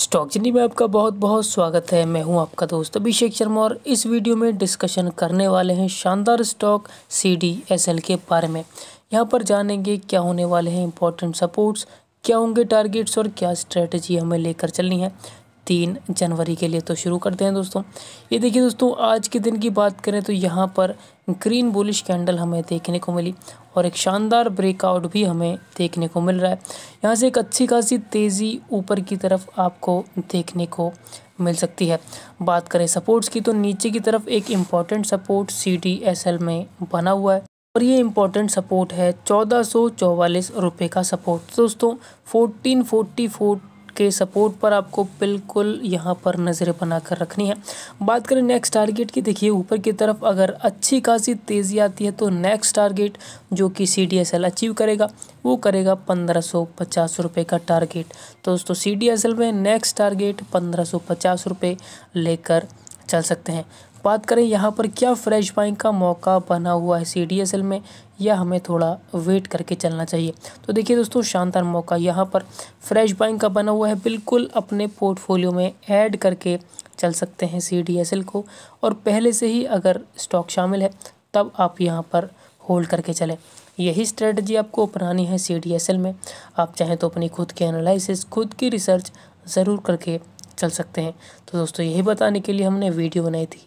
stock journey में आपका बहुत बहुत स्वागत है मैं हूं आपका दोस्त अभिषेक शर्मा और इस वीडियो में डिस्कशन करने वाले हैं शानदार stock C D S L के बारे में यहां पर जानेंगे क्या होने वाले हैं इंपॉर्टेंट सपोर्ट्स क्या होंगे टारगेट्स और क्या स्ट्रेटजी हमें लेकर चलनी है तीन जनवरी के लिए तो शुरू करते हैं दोस्तों ये देखिए दोस्तों आज के दिन की बात करें तो यहाँ पर ग्रीन बुलिश कैंडल हमें देखने को मिली और एक शानदार ब्रेकआउट भी हमें देखने को मिल रहा है यहाँ से एक अच्छी खासी तेज़ी ऊपर की तरफ आपको देखने को मिल सकती है बात करें सपोर्ट्स की तो नीचे की तरफ एक important support C D S L में बना हुआ है और ये इम्पॉर्टेंट सपोर्ट है चौदह सौ चौवालीस रुपये का सपोर्ट दोस्तों फोर्टीन फोर्टी फोर के सपोर्ट पर आपको बिल्कुल यहाँ पर नज़रें बनाकर रखनी है बात करें नेक्स्ट टारगेट की देखिए ऊपर की तरफ अगर अच्छी खासी तेज़ी आती है तो नेक्स्ट टारगेट जो कि C D S L achieve करेगा वो करेगा पंद्रह सौ पचास रुपये का टारगेट तो दोस्तों सी डी एस एल में नेक्स्ट टारगेट पंद्रह सौ पचास रुपये लेकर चल सकते हैं बात करें यहाँ पर क्या फ्रेश बाइंग का मौका बना हुआ है सी में या हमें थोड़ा वेट करके चलना चाहिए तो देखिए दोस्तों शानदार मौका यहाँ पर फ्रेश बाइंग का बना हुआ है बिल्कुल अपने पोर्टफोलियो में ऐड करके चल सकते हैं सी को और पहले से ही अगर स्टॉक शामिल है तब आप यहाँ पर होल्ड करके चलें यही स्ट्रेटजी आपको अपनानी है सी में आप चाहें तो अपनी खुद के एनालिसिस खुद की रिसर्च ज़रूर करके चल सकते हैं तो दोस्तों यही बताने के लिए हमने वीडियो बनाई थी